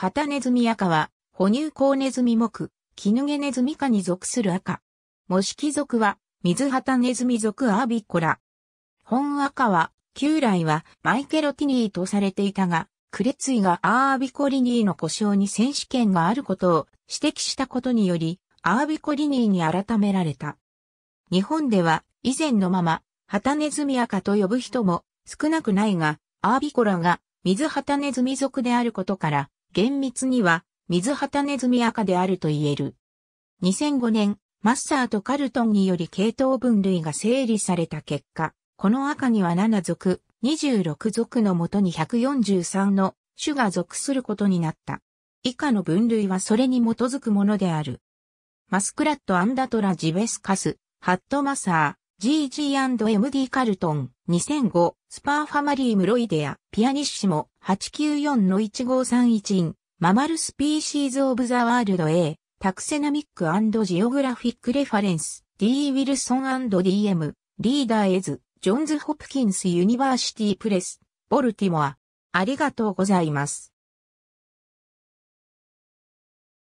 ハタネズミ赤は、哺乳ウネズミ目、ヌゲネズミ科に属する赤。模式属は、水ハタネズミ属アービコラ。本赤は、旧来はマイケロティニーとされていたが、クレツイがアービコリニーの故障に選手権があることを指摘したことにより、アービコリニーに改められた。日本では以前のまま、ハタネズミ赤と呼ぶ人も少なくないが、アービコラが水ハタネズミ属であることから、厳密には、水旗ネズミ赤であると言える。2005年、マッサーとカルトンにより系統分類が整理された結果、この赤には7族、26族のもとに143の種が属することになった。以下の分類はそれに基づくものである。マスクラットアンダトラジベスカス、ハットマサー、GG&MD カルトン、2005、スパーファマリームロイデア、ピアニッシモ、894-1531イン、ママルスピーシーズ・オブ・ザ・ワールド A、タクセナミックジオグラフィック・レファレンス、D・ ウィルソン &DM、リーダーエズ、ジョンズ・ホプキンス・ユニバーシティ・プレス、ボルティモア。ありがとうございます。